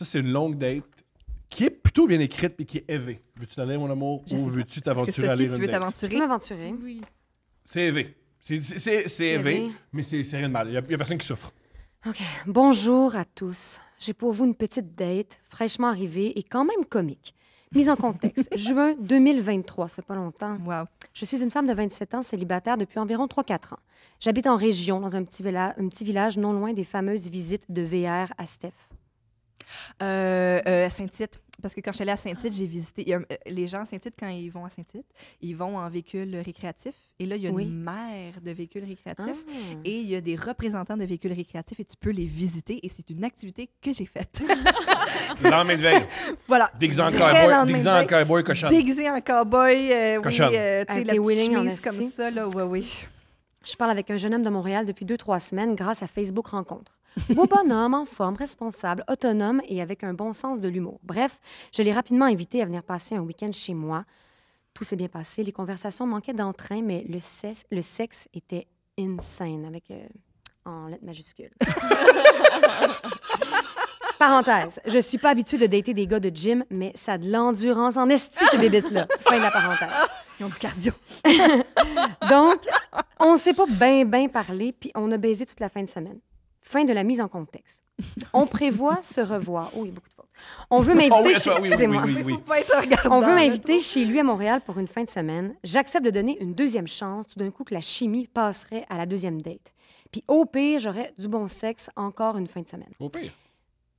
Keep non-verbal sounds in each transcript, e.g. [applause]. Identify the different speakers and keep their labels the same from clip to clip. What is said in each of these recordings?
Speaker 1: Ça, c'est une longue date qui est plutôt bien écrite mais qui est élevée. Veux-tu aller, mon amour, ou veux-tu t'aventurer à lire tu veux t'aventurer?
Speaker 2: m'aventurer. Oui.
Speaker 1: C'est éveillé. C'est- C'est mais c'est rien de mal. Il n'y a, y a personne qui souffre.
Speaker 2: OK. Bonjour à tous. J'ai pour vous une petite date, fraîchement arrivée et quand même comique. Mise en contexte, [laughs] juin 2023, ça fait pas longtemps. Wow. Je suis une femme de 27 ans, célibataire depuis environ 3-4 ans. J'habite en région, dans un petit, un petit village non loin des fameuses visites de VR à Steph.
Speaker 1: Euh, euh, à Saint-Tite. Parce que quand je suis allée à Saint-Tite, j'ai visité. Euh, les gens à Saint-Tite, quand ils vont à Saint-Tite, ils vont en véhicule récréatif. Et là, il y a une mer de véhicules récréatifs. Ah. Et il y a des représentants de véhicules récréatifs et tu peux les visiter. Et c'est une activité que j'ai faite. [laughs] Dans mes de veille. [laughs] Voilà. Déguisé en cowboy, déguisé en cowboy cochon. Déguisé en cowboy,
Speaker 2: euh, oui. tu sais, la petite comme ça, là. oui, oui. Je parle avec un jeune homme de Montréal depuis deux, trois semaines grâce à Facebook Rencontre. Beau bonhomme, en forme, responsable, autonome et avec un bon sens de l'humour. Bref, je l'ai rapidement invité à venir passer un week-end chez moi. Tout s'est bien passé, les conversations manquaient d'entrain, mais le sexe, le sexe était insane, avec euh, en lettres majuscules. [laughs] Parenthèse, je suis pas habituée de dater des gars de gym, mais ça a de l'endurance en esti, ces bébites-là. Fin de la parenthèse. Ils du cardio. [laughs] Donc, on ne s'est pas bien, bien parlé, puis on a baisé toute la fin de semaine. Fin de la mise en contexte. On prévoit [laughs] se revoir. Oui, oh, beaucoup de fois.
Speaker 1: On veut m'inviter chez...
Speaker 2: on veut m'inviter chez lui à Montréal pour une fin de semaine. J'accepte de donner une deuxième chance, tout d'un coup que la chimie passerait à la deuxième date. Puis au pire, j'aurais du bon sexe encore une fin de semaine. Au pire.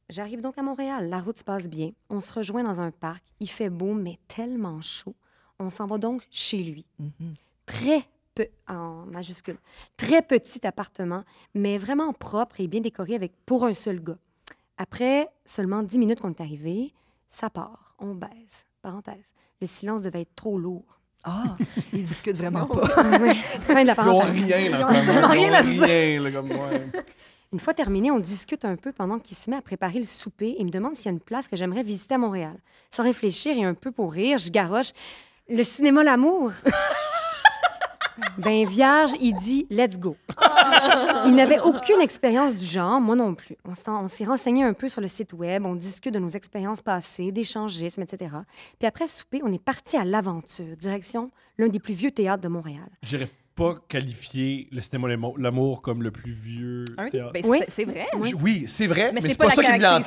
Speaker 2: J'arrive donc à Montréal. La route se passe bien. On se rejoint dans un parc. Il fait beau, mais tellement chaud. On s'en va donc chez lui. Mm-hmm. Très peu, en majuscule, très petit appartement, mais vraiment propre et bien décoré avec pour un seul gars. Après seulement dix minutes qu'on est arrivé, ça part, on baise. Parenthèse, le silence devait être trop lourd. Ah, ils discutent vraiment pas. [laughs] Fin de rien, Une fois terminé, on discute un peu pendant qu'il se met à préparer le souper et me demande s'il y a une place que j'aimerais visiter à Montréal. Sans réfléchir et un peu pour rire, je garoche. Le cinéma L'amour? ben, vierge, il dit let's go. Il n'avait aucune expérience du genre, moi non plus. On s'est renseigné un peu sur le site web, on discute de nos expériences passées, d'échangisme, etc. Puis après souper, on est parti à l'aventure, direction l'un des plus vieux théâtres de Montréal
Speaker 1: qualifier le cinéma L'amour comme le plus vieux. théâtre. Ben, oui, c'est vrai. Oui, c'est vrai, mais, c'est pas, ça qui me vient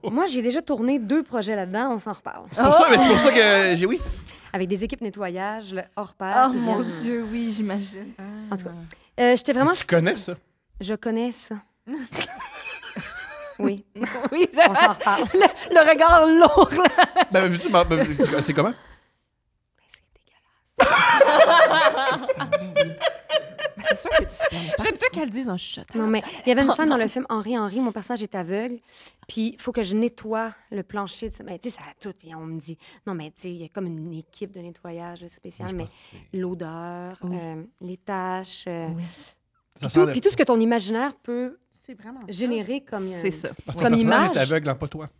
Speaker 2: je Moi, j'ai déjà tourné deux projets là-dedans, on s'en reparle. C'est pour, ça que oh! j'ai oui avec des équipes nettoyage, le hors pair. Oh mon Dieu, oui, j'imagine. En tout cas, euh, j'étais vraiment. Tu connais ça? Je connais ça. oui. [laughs] Oui, On s'en reparle. [laughs] Le, regard lourd, là.
Speaker 1: Ben, ben, c'est comment?
Speaker 2: [laughs] c'est sûr que tu J'aime ça qu'elle dise un chuchotant. Non, mais il y avait une scène dans le film Henri Henri, mon personnage est aveugle, puis il faut que je nettoie le plancher. Mais ben, tu sais, ça a tout. Puis on me dit, non, mais tu sais, il y a comme une équipe de nettoyage spéciale, mais l'odeur, euh, les tâches, euh, puis, tout, ce que ton imaginaire peut générer comme, euh, ça.
Speaker 1: comme, image. C'est ça. Ton personnage est aveugle, hein, pas toi.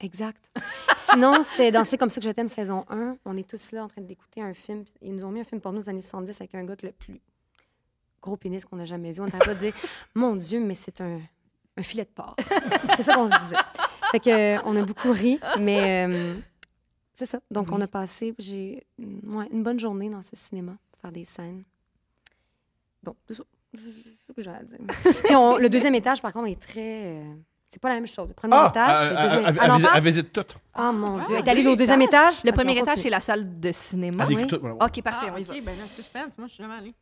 Speaker 2: Exact. [laughs] Non, c'était Danser comme ça que je t'aime, saison 1. On est tous là en train d'écouter un film. Ils nous ont mis un film pour nous aux années 70 avec un gars le plus gros pénis qu'on a jamais vu. On n'a pas dit, mon Dieu, mais c'est un, un filet de porc. c'est ça qu'on se disait. Fait que, euh, on a beaucoup ri, mais euh, c'est ça. Donc, on a passé j'ai mm, une bonne journée dans ce cinéma, faire des scènes. Donc, tout ça. C'est ce que j'ai dire. [laughs] le deuxième étage, par contre, est très. Euh, c'est pas la même chose. Le premier ah, étage, euh, le deuxième euh, étage. Elle visite toutes. Ah oh, mon ah, Dieu. Elle est allée au deuxième étage. Le premier étage, c'est la salle
Speaker 1: de cinéma. Oui. Tout, OK, parfait, on y Ben,
Speaker 2: là, suspense, moi, je suis jamais allée.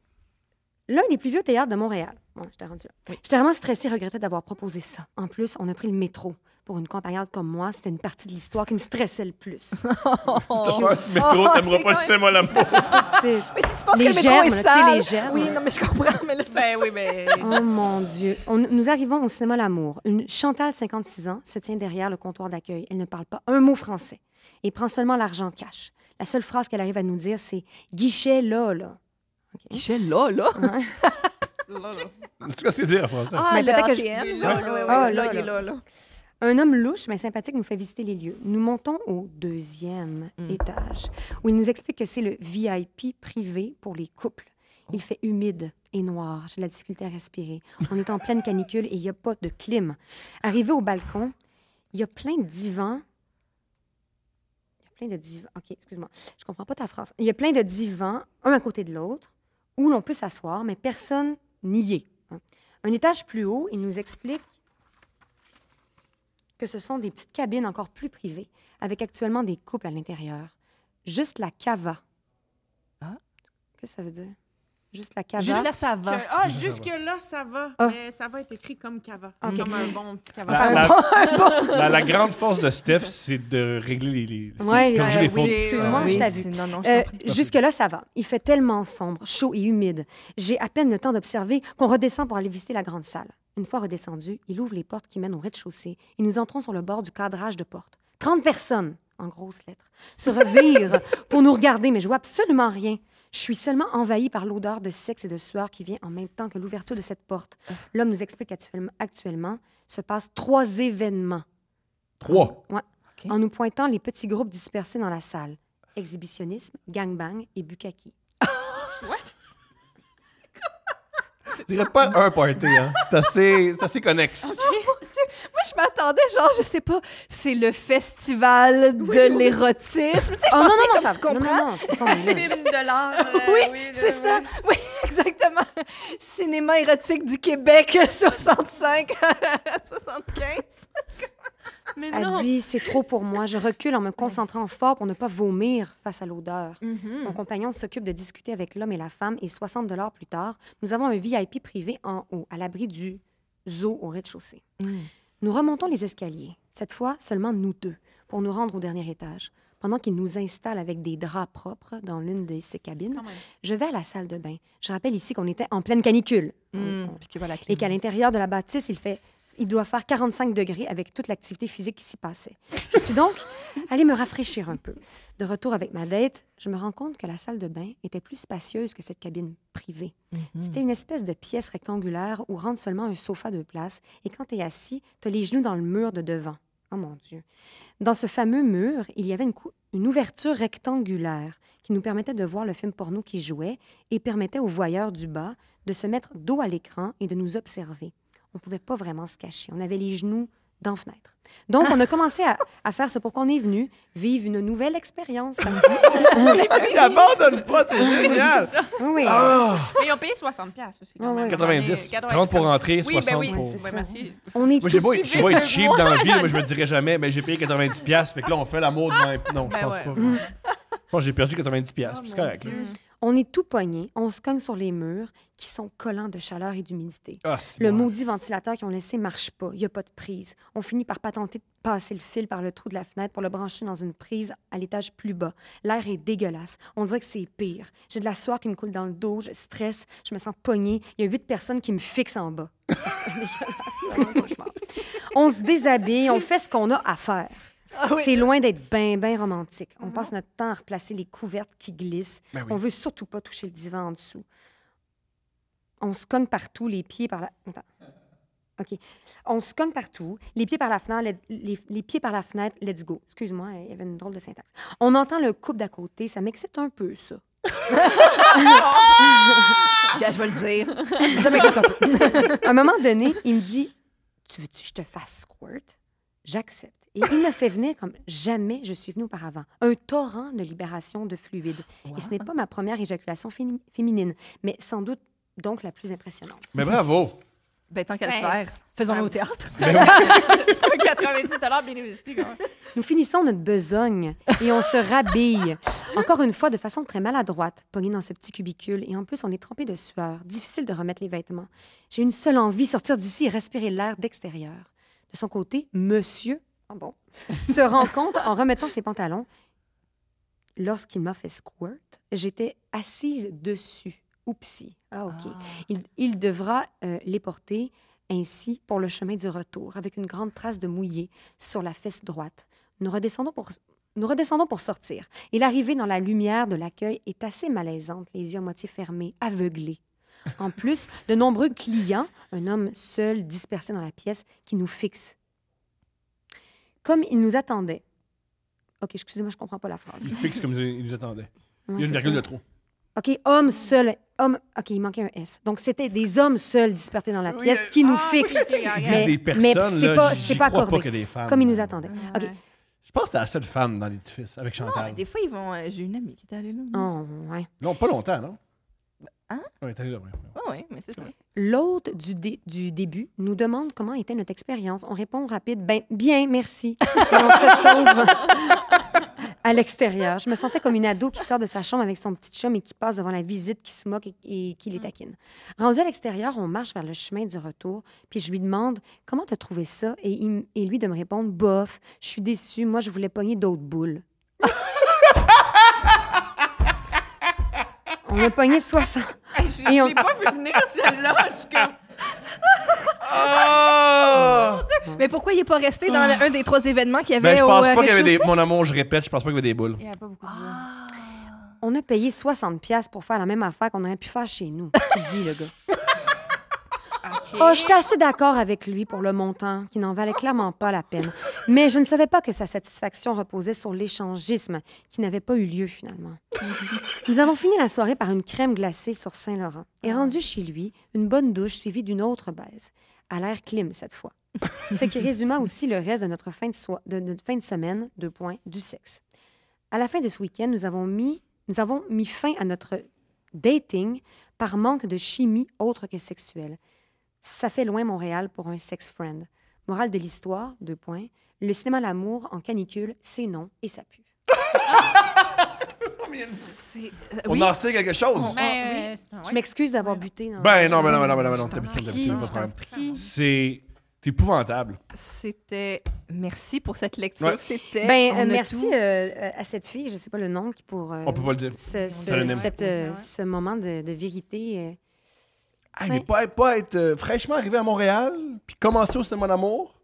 Speaker 2: L'un des plus vieux théâtres de Montréal. Bon, j'étais rendue là. J'étais vraiment stressée, regrettais d'avoir proposé ça. En plus, on a pris le métro pour une compagnarde comme moi, c'était une partie de l'histoire qui me stressait le plus. oh, [laughs] le métro, t'aimeras pas le cinéma l'amour. mais si tu penses que le métro est sale. Les germes. Oui, non, mais je
Speaker 1: comprends. Mais là, ben, oui, mais... oh
Speaker 2: mon Dieu. nous arrivons au cinéma L'amour. Une Chantal, 56 ans, se tient derrière le comptoir d'accueil. Elle ne parle pas un mot français et prend seulement l'argent cash. La seule phrase qu'elle arrive à nous dire, c'est guichet là, là.
Speaker 1: Guichet là, là. Ouais. là, [laughs] là. En tout cas, c'est dire en français. Ah, mais peut-être que je... là, là, là, là.
Speaker 2: Un homme louche mais sympathique nous fait visiter les lieux. Nous montons au deuxième mm. étage où il nous explique que c'est le VIP privé pour les couples. Il oh. fait humide et noir. J'ai la difficulté à respirer. On est en pleine canicule et il n'y a pas de clim. Arrivé au balcon, il y a plein de divans. Il y a plein de divans. OK, excuse-moi. Je comprends pas ta phrase. Il y a plein de divans, un à côté de l'autre, où l'on peut s'asseoir, mais personne n'y est. Un étage plus haut, il nous explique que ce sont des petites cabines encore plus privées, avec actuellement des couples à l'intérieur. Juste la cava. Ah? Qu'est-ce que ça veut dire? Juste la cava. Juste là, ça va. jusque-là, ça va. Ah. Mais ça va être écrit comme cava. Comme un bon petit cava. [laughs] La, grande
Speaker 1: force de Steph, c'est de régler les, les, oui, Excuse-moi, ah, je t'avais. Non, euh, jusque-là,
Speaker 2: ça va. Il fait tellement sombre, chaud et humide. J'ai à peine le temps d'observer qu'on redescend pour aller visiter la grande salle. Une fois redescendu, il ouvre les portes qui mènent au rez-de-chaussée et nous entrons sur le bord du cadrage de porte. Trente personnes, en grosses lettres, se revirent [laughs] pour nous regarder, mais je vois absolument rien. Je suis seulement envahie par l'odeur de sexe et de sueur qui vient en même temps que l'ouverture de cette porte. L'homme nous explique qu'actuellement, se passent trois événements. Trois? Ouais. En nous pointant les petits groupes dispersés dans la salle. Exhibitionnisme, gangbang et bukaki. What?
Speaker 1: Je dirais pas un party, hein. C'est assez, c'est assez connexe. Oh Moi, je m'attendais, genre, je sais pas, c'est le festival de l'érotisme. Tu sais, je oh, pensais non, comme ça, tu comprends. c'est ça, de l'art. Euh, [laughs] oui, c'est ça. Oui, exactement. Cinéma érotique du Québec 65 à 75.
Speaker 2: [laughs] Mais Elle non. dit C'est trop pour moi. Je recule en me concentrant fort pour ne pas vomir face à l'odeur. Mm-hmm. Mon compagnon s'occupe de discuter avec l'homme et la femme et 60 plus tard, nous avons un VIP privé en haut, à l'abri du zoo au rez-de-chaussée. Mm. Nous remontons les escaliers, cette fois seulement nous deux, pour nous rendre au dernier étage. Pendant qu'il nous installe avec des draps propres dans l'une de ses cabines, je vais à la salle de bain. Je rappelle ici qu'on était en pleine canicule. Mm. Et qu'à l'intérieur de la bâtisse, il fait il doit faire 45 degrés avec toute l'activité physique qui s'y passait. Je suis donc allée me rafraîchir un peu. De retour avec ma date, je me rends compte que la salle de bain était plus spacieuse que cette cabine privée. Mhm. C'était une espèce de pièce rectangulaire où rentre seulement un sofa de place et quand tu es assis, tu as les genoux dans le mur de devant. Oh mon Dieu. Dans ce fameux mur, il y avait une, une ouverture rectangulaire qui nous permettait de voir le film porno qui jouait et permettait aux voyeurs du bas de se mettre dos à l'écran et de nous observer on ne pouvait pas vraiment se cacher. On avait les genoux dans la fenêtre. Donc, on a commencé à, faire ce pour qu'on est venu vivre une nouvelle expérience. Il abandonne pas, c'est génial! Oui, ah. Mais ils ont payé 60$ aussi. 90. 30 pour entrer, oui, 60 ben oui, pour. Oui, ben merci. On est Moi, je vais être cheap dans la vie, moi je me
Speaker 1: dirais jamais, mais j'ai payé 90$, fait que là, on fait l'amour. de Non, je ben je pense pas. Moi, j'ai perdu 90$, c'est oh correct.
Speaker 2: On est tout pogné, on se cogne sur les murs qui sont collants de chaleur et d'humidité. Ah, le maudit ventilateur qu'ils ont laissé marche pas, il n'y a pas de prise. On finit par pas tenter de passer le fil par le trou de la fenêtre pour le brancher dans une prise à l'étage plus bas. L'air est dégueulasse, on dirait que c'est pire. J'ai de la soie qui me coule dans le dos, je stresse, je me sens poigné. Il y a huit personnes qui me fixent en bas. [laughs] on se déshabille, on fait ce qu'on a à faire. Ah C'est loin d'être bien, bien romantique. On passe notre temps à replacer les couvertes qui glissent. Ben On veut surtout pas toucher le divan en dessous. On se cogne partout, les pieds par la... Attends. OK. On se cogne partout, les pieds par la fenêtre, les... pieds par la fenêtre, let's go. Excuse-moi, il y avait une drôle de syntaxe. On entend le couple d'à côté, ça m'excite un peu, ça. [laughs] je
Speaker 1: vais le dire. Ça m'excite
Speaker 2: un peu. [laughs] à un moment donné, il me dit Tu veux-tu que je te fasse squirt J'accepte. Et il me fait venir comme jamais je suis venue auparavant. Un torrent de libération de fluide. Et ce n'est pas ma première éjaculation féminine, mais sans doute donc la
Speaker 1: plus impressionnante. Mais bravo! Ben, tant qu'elle le faisons-le au théâtre. C'est [laughs] [laughs] un 90 bien
Speaker 2: Nous finissons notre besogne et on se rhabille. Encore une fois, de façon très maladroite, pogné dans ce petit cubicule. Et en plus, on est trempé de sueur. Difficile de remettre les vêtements. J'ai une seule envie, sortir d'ici et respirer l'air d'extérieur. De son côté, monsieur ah [laughs] se rend compte en remettant ses pantalons. Lorsqu'il m'a fait squirt, j'étais assise dessus. Oupsie. Ah, OK. Ah. Il, devra euh, les porter ainsi pour le chemin du retour, avec une grande trace de mouillé sur la fesse droite. Nous redescendons pour, nous redescendons pour sortir, et l'arrivée dans la lumière de l'accueil est assez malaisante, les yeux à moitié fermés, aveuglés. En plus, de nombreux clients, un homme seul dispersé dans la pièce, qui nous fixe comme ils nous attendaient. OK, excusez-moi, je comprends pas la phrase. Il fixent
Speaker 1: comme ils nous attendaient. il y a une virgule de trop.
Speaker 2: OK, homme seul. OK, il manquait un S. Donc, c'était des hommes seuls dispersés dans la pièce euh, qui nous ah, fixent. mais, des personnes, c'est pas, c'est pas accordé. des femmes, comme ils nous attendaient. OK.
Speaker 1: Je pense que c'était « la seule femme dans l'édifice avec Chantal. Non, des fois, ils vont. Euh,
Speaker 2: j'ai une amie qui est allée là. Oh,
Speaker 1: ouais. Non, pas longtemps, non? Hein?
Speaker 2: mais c'est L'autre du, du début nous demande comment était notre expérience. On répond rapide, ben, bien, merci. on se sauve [laughs] à l'extérieur. Je me sentais comme une ado qui sort de sa chambre avec son petit chum et qui passe devant la visite, qui se moque et, qui les mm. taquine. Rendu à l'extérieur, on marche vers le chemin du retour, puis je lui demande comment te trouvé ça et, lui de me répondre bof, je suis déçu, moi je voulais pogner d'autres boules. [laughs] On a pogné 60. [laughs] je ne l'ai pas vu venir, [laughs]
Speaker 1: celle-là. Je suis comme... Ah! Oh, Mais pourquoi il est pas resté dans un des trois événements qu'il y ben, avait ben, je pense pas euh, qu'il y avait des... Mon amour, je répète, je pense pas qu'il y avait des boules. Il y a pas beaucoup de boules. Ah!
Speaker 2: On a payé 60$ pour faire la même affaire qu'on aurait pu faire chez nous. Tu [laughs] dis, le gars.
Speaker 1: « Oh, je j'étais
Speaker 2: assez d'accord avec lui pour le montant, qui n'en valait clairement pas la peine. Mais je ne savais pas que sa satisfaction reposait sur l'échangisme qui n'avait pas eu lieu finalement. Nous avons fini la soirée par une crème glacée sur Saint-Laurent et ah. rendu chez lui, une bonne douche suivie d'une autre baise, à l'air clim cette fois. [laughs] Ce qui résuma aussi le reste de notre fin de, notre fin de semaine, deux points, du sexe. À la fin de ce week-end, nous avons mis fin à notre dating par manque de chimie autre que sexuelle. Ça fait loin Montréal pour un sex friend. Morale de l'histoire, deux points. Le cinéma L'amour en canicule, c'est non et ça pue. Euh, On a retiré quelque chose. Ben, euh, je m'excuse d'avoir buté. Ben non, ben non, non, t'as buté, t'as
Speaker 1: C'est épouvantable.
Speaker 2: C'était. Merci pour cette lecture. C'était. Ben, euh, merci à cette fille, je sais pas le nom, qui pour On peut pas le dire. ce, ce moment de, vérité
Speaker 1: mais ah, pas, être euh, fraîchement arrivé à Montréal, puis commencer au cinéma d'amour.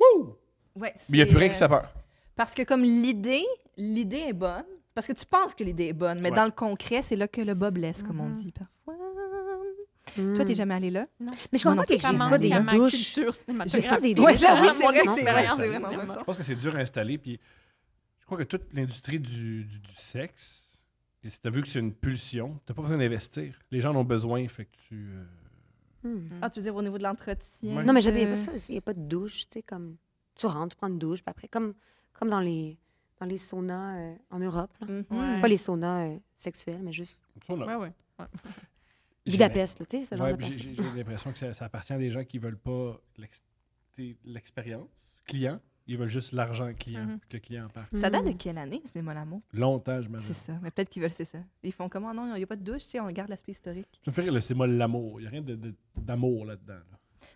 Speaker 1: amour, Ouais, mais il n'y a plus rien qui peur. Parce que comme l'idée, l'idée est bonne, parce que tu penses que l'idée est bonne, mais dans le concret, c'est là que le bas blesse, comme on mm-hmm. dit parfois. Mm. Toi, t'es jamais allé là? Non. Mais je comprends qu'il pas des douches. Je sens des douches. c'est vrai, Je pense que c'est dur à installer, puis je crois que toute l'industrie du sexe si tu as vu que c'est une pulsion, tu n'as pas besoin d'investir. Les gens en ont besoin, fait que tu. Euh, hmm. Ah, tu veux dire au niveau de l'entretien? Non, mais j'avais euh, pas ça.
Speaker 2: Il n'y a pas de douche, tu sais, comme. Tu rentres, tu prends une douche, puis après, comme, dans les saunas euh, en Europe. Là. Mhm. Pas les saunas sexuels, mais juste. Sauna. Oui, ouais. ouais. [laughs] Budapest, tu sais, ce genre ouais, de J'ai
Speaker 1: l'impression que ça, appartient à des gens qui ne veulent pas l'expérience client, ils veulent juste l'argent client, mhm. que le client part. Ça date de mhm. quelle année, Cinéma L'amour? Longtemps, je souviens. C'est ça. Mais peut-être qu'ils veulent, c'est ça. Ils font comment? Non, il n'y a pas de douche, on regarde l'aspect historique. Je me fais rire c'est Cinéma L'amour. Il n'y a rien d'amour là-dedans.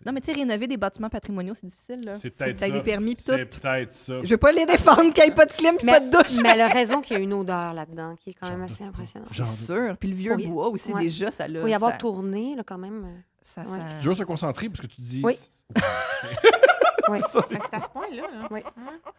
Speaker 1: Non, mais tu sais, rénover des bâtiments patrimoniaux, c'est difficile. C'est peut-être ça. as des permis tout. C'est peut-être ça. Je vais pas les défendre qu'il n'y ait pas de clim pas de douche. Mais elle a
Speaker 2: raison qu'il y a une odeur là-dedans qui est quand même assez impressionnante. C'est sûr. Puis le vieux bois aussi, déjà, ça l'a. Il avoir tourné, là, quand même. Ça, Tu dois se
Speaker 1: concentrer parce que tu dis. Oui. [laughs] Oui. [laughs] à ce
Speaker 2: point-là. Oui. Hein?